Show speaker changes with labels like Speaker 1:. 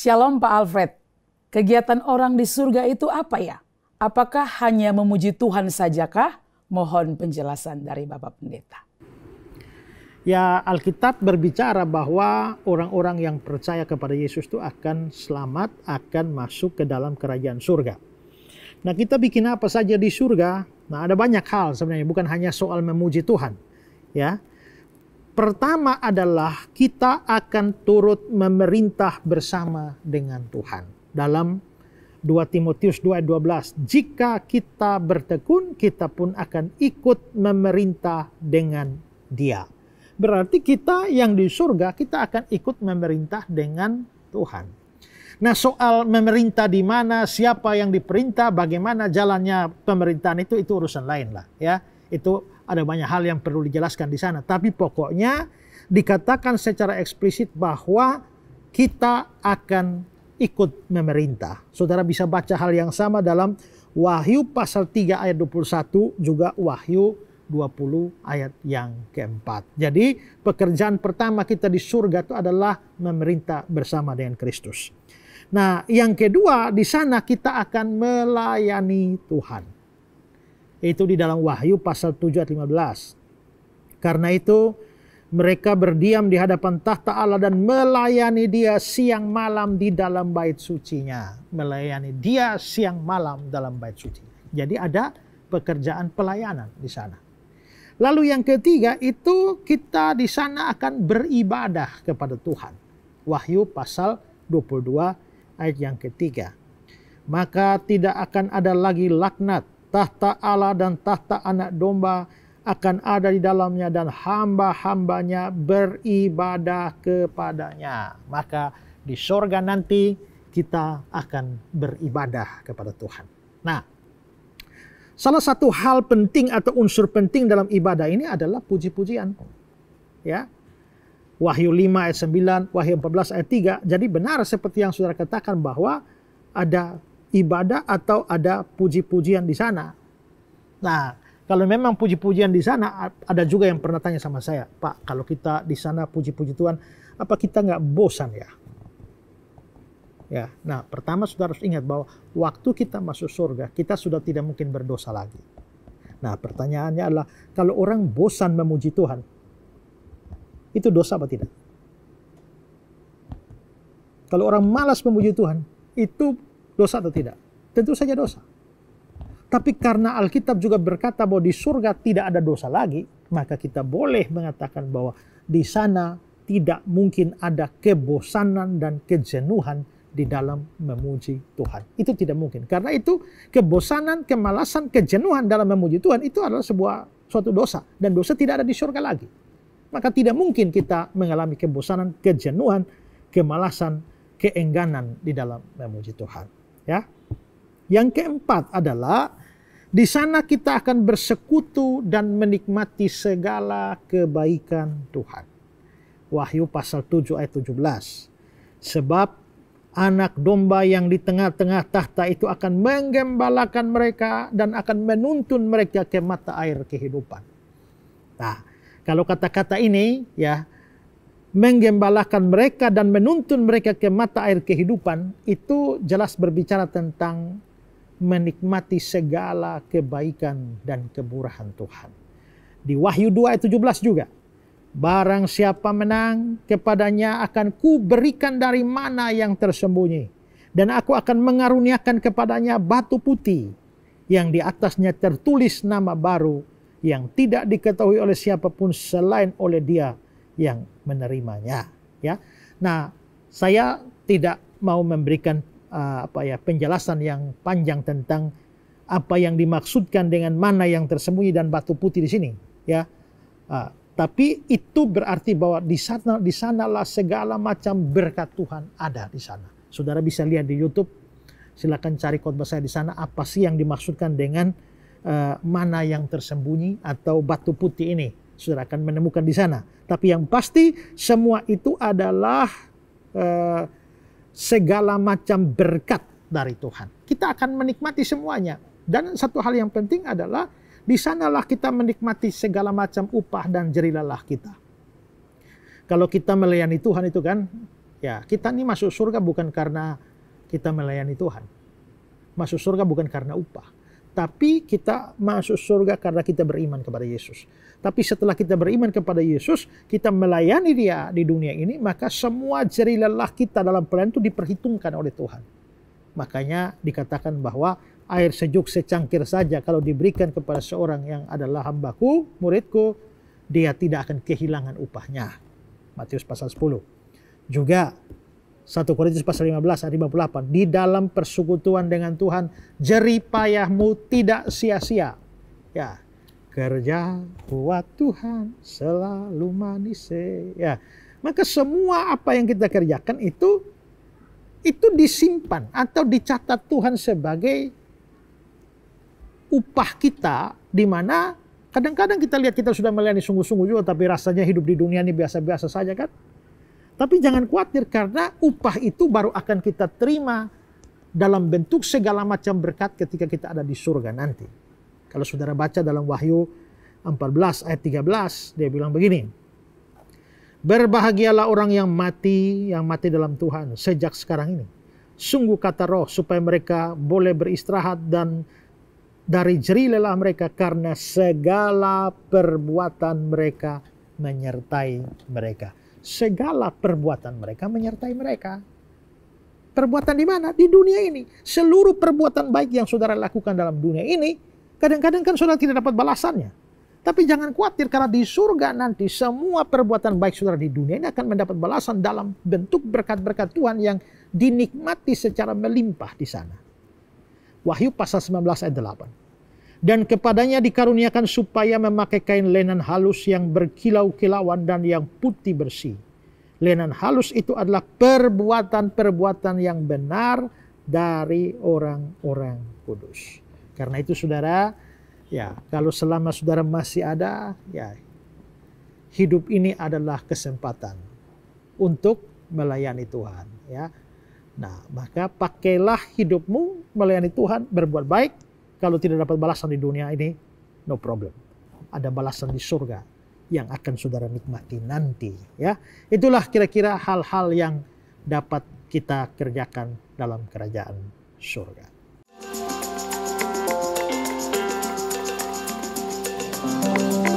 Speaker 1: Shalom Pak Alfred. Kegiatan orang di surga itu apa ya? Apakah hanya memuji Tuhan sajakah? Mohon penjelasan dari Bapak Pendeta. Ya, Alkitab berbicara bahwa orang-orang yang percaya kepada Yesus itu akan selamat, akan masuk ke dalam kerajaan surga. Nah, kita bikin apa saja di surga? Nah, ada banyak hal sebenarnya, bukan hanya soal memuji Tuhan, ya. Pertama adalah kita akan turut memerintah bersama dengan Tuhan. Dalam 2 Timotius 2:12, jika kita bertekun, kita pun akan ikut memerintah dengan Dia. Berarti kita yang di surga, kita akan ikut memerintah dengan Tuhan. Nah, soal memerintah di mana, siapa yang diperintah, bagaimana jalannya pemerintahan itu itu urusan lain lah, ya. Itu ada banyak hal yang perlu dijelaskan di sana. Tapi pokoknya dikatakan secara eksplisit bahwa kita akan ikut memerintah. Saudara bisa baca hal yang sama dalam Wahyu pasal 3 ayat 21 juga Wahyu 20 ayat yang keempat. Jadi pekerjaan pertama kita di surga itu adalah memerintah bersama dengan Kristus. Nah yang kedua di sana kita akan melayani Tuhan itu di dalam Wahyu pasal 7 ayat 15. Karena itu mereka berdiam di hadapan tahta Allah dan melayani dia siang malam di dalam bait sucinya. Melayani dia siang malam dalam bait suci. Jadi ada pekerjaan pelayanan di sana. Lalu yang ketiga itu kita di sana akan beribadah kepada Tuhan. Wahyu pasal 22 ayat yang ketiga. Maka tidak akan ada lagi laknat tahta Allah dan tahta anak domba akan ada di dalamnya dan hamba-hambanya beribadah kepadanya. Maka di sorga nanti kita akan beribadah kepada Tuhan. Nah, salah satu hal penting atau unsur penting dalam ibadah ini adalah puji-pujian. Ya, Wahyu 5 ayat 9, Wahyu 14 ayat 3. Jadi benar seperti yang saudara katakan bahwa ada ibadah atau ada puji-pujian di sana. Nah, kalau memang puji-pujian di sana, ada juga yang pernah tanya sama saya, Pak, kalau kita di sana puji-puji Tuhan, apa kita nggak bosan ya? Ya, nah pertama sudah harus ingat bahwa waktu kita masuk surga, kita sudah tidak mungkin berdosa lagi. Nah pertanyaannya adalah, kalau orang bosan memuji Tuhan, itu dosa apa tidak? Kalau orang malas memuji Tuhan, itu Dosa atau tidak? Tentu saja dosa. Tapi karena Alkitab juga berkata bahwa di surga tidak ada dosa lagi, maka kita boleh mengatakan bahwa di sana tidak mungkin ada kebosanan dan kejenuhan di dalam memuji Tuhan. Itu tidak mungkin. Karena itu kebosanan, kemalasan, kejenuhan dalam memuji Tuhan itu adalah sebuah suatu dosa dan dosa tidak ada di surga lagi. Maka tidak mungkin kita mengalami kebosanan, kejenuhan, kemalasan, keengganan di dalam memuji Tuhan. Ya. Yang keempat adalah di sana kita akan bersekutu dan menikmati segala kebaikan Tuhan. Wahyu pasal 7 ayat 17. Sebab anak domba yang di tengah-tengah tahta itu akan menggembalakan mereka dan akan menuntun mereka ke mata air kehidupan. Nah, kalau kata-kata ini ya menggembalakan mereka dan menuntun mereka ke mata air kehidupan itu jelas berbicara tentang menikmati segala kebaikan dan kemurahan Tuhan. Di Wahyu 2 ayat 17 juga. Barang siapa menang, kepadanya akan kuberikan dari mana yang tersembunyi. Dan aku akan mengaruniakan kepadanya batu putih yang di atasnya tertulis nama baru yang tidak diketahui oleh siapapun selain oleh dia yang menerimanya ya. Nah, saya tidak mau memberikan uh, apa ya penjelasan yang panjang tentang apa yang dimaksudkan dengan mana yang tersembunyi dan batu putih di sini ya. Uh, tapi itu berarti bahwa di sana di sanalah segala macam berkat Tuhan ada di sana. Saudara bisa lihat di YouTube. Silakan cari khotbah saya di sana apa sih yang dimaksudkan dengan uh, mana yang tersembunyi atau batu putih ini saudara akan menemukan di sana. Tapi yang pasti semua itu adalah eh, segala macam berkat dari Tuhan. Kita akan menikmati semuanya. Dan satu hal yang penting adalah di sanalah kita menikmati segala macam upah dan jerilalah kita. Kalau kita melayani Tuhan itu kan, ya kita ini masuk surga bukan karena kita melayani Tuhan. Masuk surga bukan karena upah tapi kita masuk surga karena kita beriman kepada Yesus. Tapi setelah kita beriman kepada Yesus, kita melayani dia di dunia ini, maka semua jerih lelah kita dalam pelayanan itu diperhitungkan oleh Tuhan. Makanya dikatakan bahwa air sejuk secangkir saja kalau diberikan kepada seorang yang adalah hambaku, muridku, dia tidak akan kehilangan upahnya. Matius pasal 10. Juga 1 Korintus pasal 15 ayat 58. Di dalam persekutuan dengan Tuhan, jeripayahmu tidak sia-sia. Ya, kerja buat Tuhan selalu manis. Ya, maka semua apa yang kita kerjakan itu itu disimpan atau dicatat Tuhan sebagai upah kita di mana kadang-kadang kita lihat kita sudah melayani sungguh-sungguh juga tapi rasanya hidup di dunia ini biasa-biasa saja kan tapi jangan khawatir karena upah itu baru akan kita terima dalam bentuk segala macam berkat ketika kita ada di surga nanti. Kalau saudara baca dalam Wahyu 14 ayat 13 dia bilang begini. Berbahagialah orang yang mati, yang mati dalam Tuhan sejak sekarang ini. Sungguh kata roh supaya mereka boleh beristirahat dan dari jerih lelah mereka karena segala perbuatan mereka menyertai mereka segala perbuatan mereka menyertai mereka. Perbuatan di mana? Di dunia ini. Seluruh perbuatan baik yang saudara lakukan dalam dunia ini, kadang-kadang kan saudara tidak dapat balasannya. Tapi jangan khawatir karena di surga nanti semua perbuatan baik saudara di dunia ini akan mendapat balasan dalam bentuk berkat-berkat Tuhan yang dinikmati secara melimpah di sana. Wahyu pasal 19 ayat 8 dan kepadanya dikaruniakan supaya memakai kain lenan halus yang berkilau-kilauan dan yang putih bersih. Lenan halus itu adalah perbuatan-perbuatan yang benar dari orang-orang kudus. Karena itu saudara, ya kalau selama saudara masih ada, ya hidup ini adalah kesempatan untuk melayani Tuhan. Ya, nah maka pakailah hidupmu melayani Tuhan, berbuat baik, kalau tidak dapat balasan di dunia ini, no problem. Ada balasan di surga yang akan saudara nikmati nanti. Ya, itulah kira-kira hal-hal yang dapat kita kerjakan dalam kerajaan surga. Thank you.